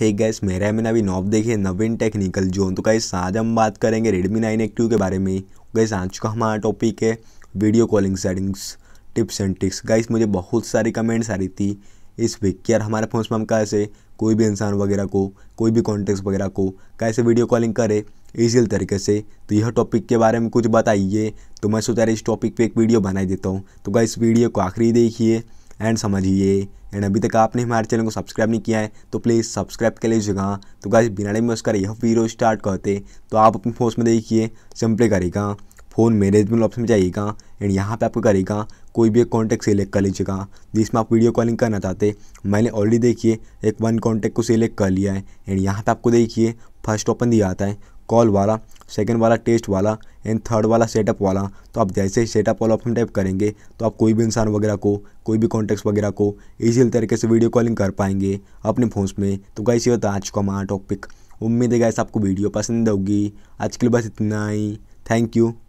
हे gas मेरा है मैंने अभी नॉब देखिए नवीन टेक्निकल जोन तो गैस आज हम बात करेंगे रेडमी नाइन एक्टिव के बारे में गैस आज का हमारा टॉपिक है video calling settings tips and tricks guys मुझे बहुत सारी कमेंट्स आ रही थी इस वीक यार हमारे फोन में हम कैसे कोई भी इंसान वगैरह को कोई भी कॉन्टेक्ट वगैरह को कैसे वीडियो कॉलिंग करे ईजी तरीके से तो यह टॉपिक के बारे में कुछ बताइए तो मैं सोचा इस टॉपिक पर एक वीडियो बनाई देता हूँ तो गाइस वीडियो को आखिरी देखिए एंड समझिए एंड अभी तक आपने हमारे चैनल को सब्सक्राइब नहीं किया है तो प्लीज़ सब्सक्राइब कर लीजिएगा तो गाइज बिना टाइम में उसका यह वीडियो स्टार्ट करते तो आप अपने फोन में देखिए सिंपली करेगा फ़ोन मैनेजमेंट ऑप्शन में जाइएगा एंड यहाँ पे आपको करेगा कोई भी एक कॉन्टैक्ट सेलेक्ट कर लीजिएगा जिसमें आप वीडियो कॉलिंग करना चाहते मैंने ऑलरेडी देखिए एक वन कॉन्टैक्ट को सिलेक्ट कर लिया है एंड यहाँ पे आपको देखिए फर्स्ट ऑप्शन दिया आता है कॉल वाला सेकंड वाला टेस्ट वाला एंड थर्ड वाला सेटअप वाला तो आप जैसे ही सेटअप वाला ऑप्शन टाइप करेंगे तो आप कोई भी इंसान वगैरह को कोई भी कॉन्टेक्ट वगैरह को ईजी तरीके से वीडियो कॉलिंग कर पाएंगे अपने फ़ोन्स में तो कैसे होता है आज का हमारा टॉपिक उम्मीद है गैस आपको वीडियो पसंद होगी आज के लिए बस इतना ही थैंक यू